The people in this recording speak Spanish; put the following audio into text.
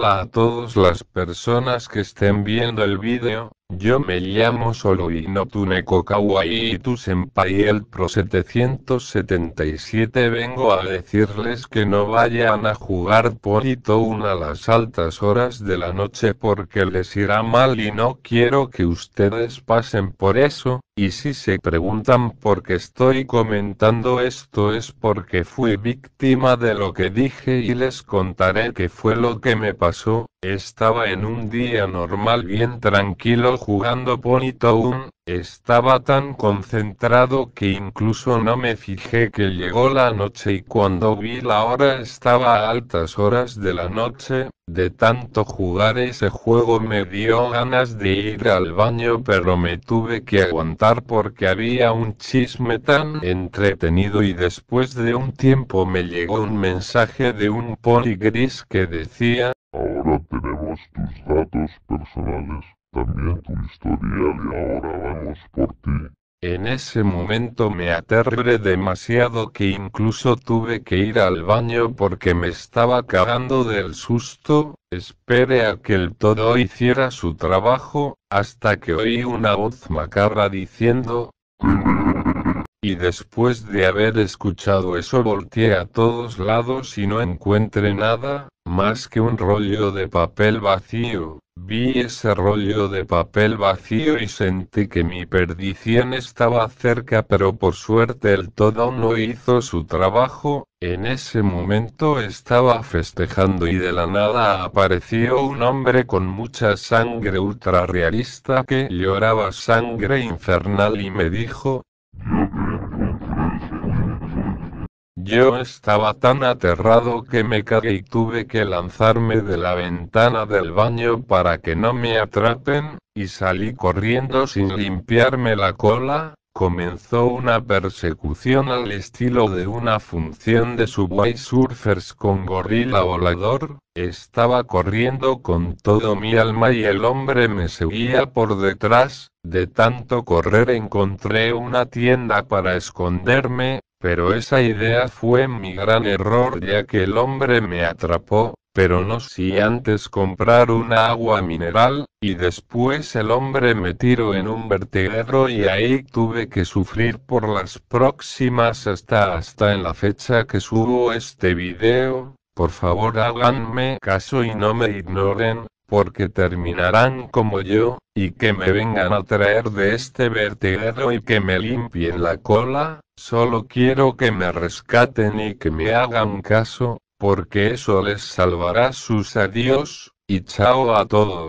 Hola a todas las personas que estén viendo el vídeo, yo me llamo solo Inotune Kokawai y tu senpai el pro 777 vengo a decirles que no vayan a jugar una a las altas horas de la noche porque les irá mal y no quiero que ustedes pasen por eso, y si se preguntan por qué estoy comentando esto es porque fui víctima de lo que dije y les contaré qué fue lo que me pasó, estaba en un día normal bien tranquilo jugando Pony Town, estaba tan concentrado que incluso no me fijé que llegó la noche y cuando vi la hora estaba a altas horas de la noche, de tanto jugar ese juego me dio ganas de ir al baño pero me tuve que aguantar porque había un chisme tan entretenido y después de un tiempo me llegó un mensaje de un pony gris que decía, tenemos tus datos personales, también tu historial y ahora vamos por ti. En ese momento me aterré demasiado que incluso tuve que ir al baño porque me estaba cagando del susto, espere a que el todo hiciera su trabajo, hasta que oí una voz macarra diciendo... Y después de haber escuchado eso volteé a todos lados y no encuentre nada, más que un rollo de papel vacío. Vi ese rollo de papel vacío y sentí que mi perdición estaba cerca, pero por suerte el todo no hizo su trabajo. En ese momento estaba festejando y de la nada apareció un hombre con mucha sangre ultra que lloraba sangre infernal y me dijo, Yo estaba tan aterrado que me cagué y tuve que lanzarme de la ventana del baño para que no me atrapen, y salí corriendo sin limpiarme la cola. Comenzó una persecución al estilo de una función de Subway Surfers con gorila volador. Estaba corriendo con todo mi alma y el hombre me seguía por detrás. De tanto correr encontré una tienda para esconderme, pero esa idea fue mi gran error ya que el hombre me atrapó, pero no si antes comprar una agua mineral, y después el hombre me tiró en un vertedero y ahí tuve que sufrir por las próximas hasta hasta en la fecha que subo este video, por favor háganme caso y no me ignoren, porque terminarán como yo, y que me vengan a traer de este vertedero y que me limpien la cola, solo quiero que me rescaten y que me hagan caso, porque eso les salvará sus adiós, y chao a todos.